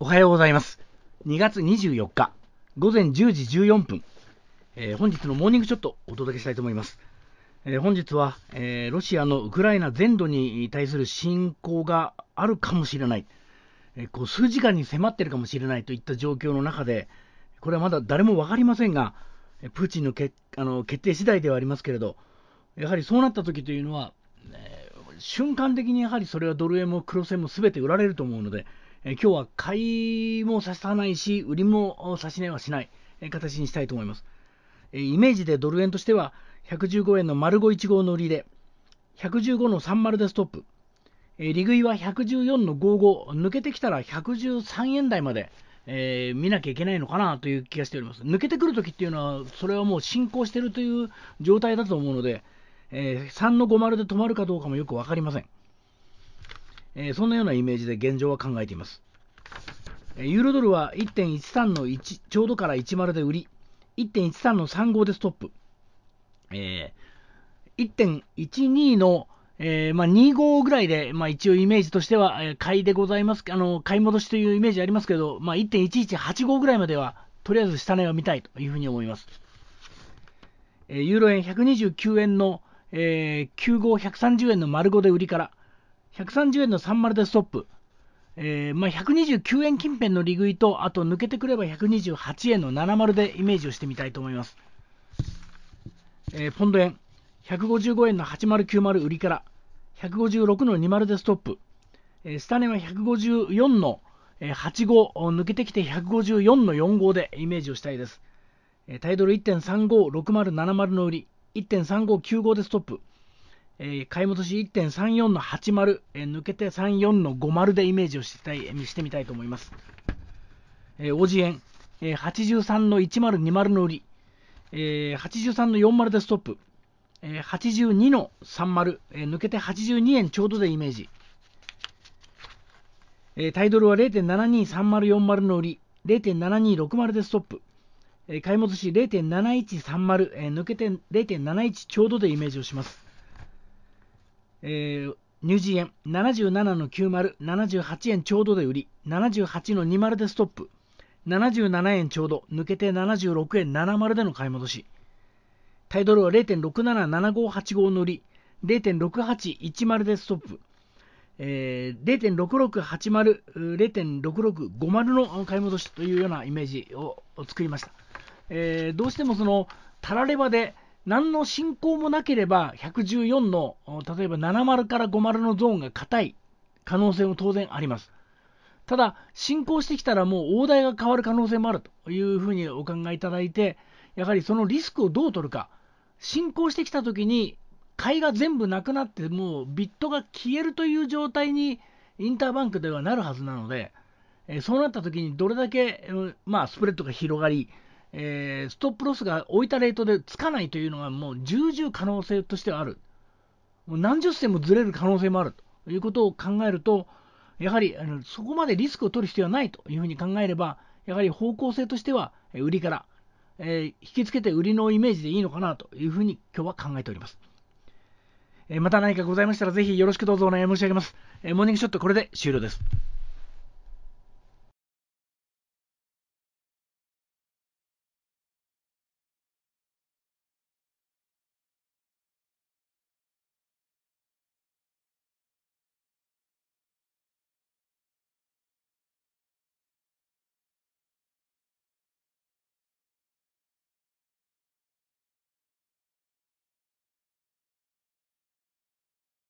おはようございます。2月24日、午前10時14分、えー、本日のモーニングショットお届けしたいと思います。えー、本日は、えー、ロシアのウクライナ全土に対する侵攻があるかもしれない、えこう数時間に迫っているかもしれないといった状況の中で、これはまだ誰も分かりませんが、プーチンのけあの決定次第ではありますけれど、やはりそうなった時というのは、え瞬間的にやはりそれはドル円も黒線もすべて売られると思うので、え今日は買いもささないし、売りもさしないはしない、え形にしたいと思います、えイメージでドル円としては、115円の丸5 1 5の売りで、115の30でストップ、え利食いは114の55、抜けてきたら113円台まで、えー、見なきゃいけないのかなという気がしております。抜けてくるときっていうのは、それはもう進行しているという状態だと思うので、えー、3の50で止まるかどうかもよく分かりません。えー、そんなようなイメージで現状は考えています。ユーロドルは1.13の1ちょうどから10で売り、1.13の35でストップ、えー、1.12の、えーまあ、25ぐらいで、まあ、一応イメージとしては、買いでございますあの、買い戻しというイメージありますけど、まあ、1.1185ぐらいまでは、とりあえず下値を見たいというふうに思います。えユーロ円129円の、えー、9530 1円の丸5で売りから、130円の30でストップ、えー、まあ、129円近辺の利食いと、あと抜けてくれば128円の70でイメージをしてみたいと思います。えー、ポンド円、155円の8090売りから、156の20でストップ、えー、タネは154の85、抜けてきて154の45でイメージをしたいです。タイトル1.356070の売り、1.3595でストップ。えー、買い戻し1.34の80、えー、抜けて34の50でイメージをしてみたい、してみたいと思います。えー、おじえん、えー、83の10、20の売り、えー、83の40でストップ、えー、82の30、えー、抜けて82円ちょうどでイメージ。えー、タイドルは0.723040の売り、0.7260でストップ。えー、買い戻し0.7130、えー、抜けて0.71ちょうどでイメージをします。えー、乳児円77の90、78円ちょうどで売り、78の20でストップ、77円ちょうど、抜けて76円70での買い戻し。タイドルは0.677585の売り、0.6810でストップ、えー、0.6680、0.6650の買い戻しというようなイメージを作りました。えー、どうしてもその、たらればで、何の進行もなければ114の例えば70から50のゾーンが硬い可能性も当然あります。ただ、進行してきたらもう大台が変わる可能性もあるというふうにお考えいただいて、やはりそのリスクをどう取るか、進行してきたときに、買いが全部なくなって、もうビットが消えるという状態にインターバンクではなるはずなので、えそうなったときにどれだけ、まあ、スプレッドが広がり、えー、ストップロスが置いたレートでつかないというのがもう重々可能性としてはある。もう何十銭もずれる可能性もあるということを考えると、やはりあのそこまでリスクを取る必要はないというふうに考えれば、やはり方向性としては売りから、えー、引きつけて売りのイメージでいいのかなというふうに今日は考えております。えー、また何かございましたらぜひよろしくどうぞお願い申し上げます。えー、モーニングショットこれで終了です。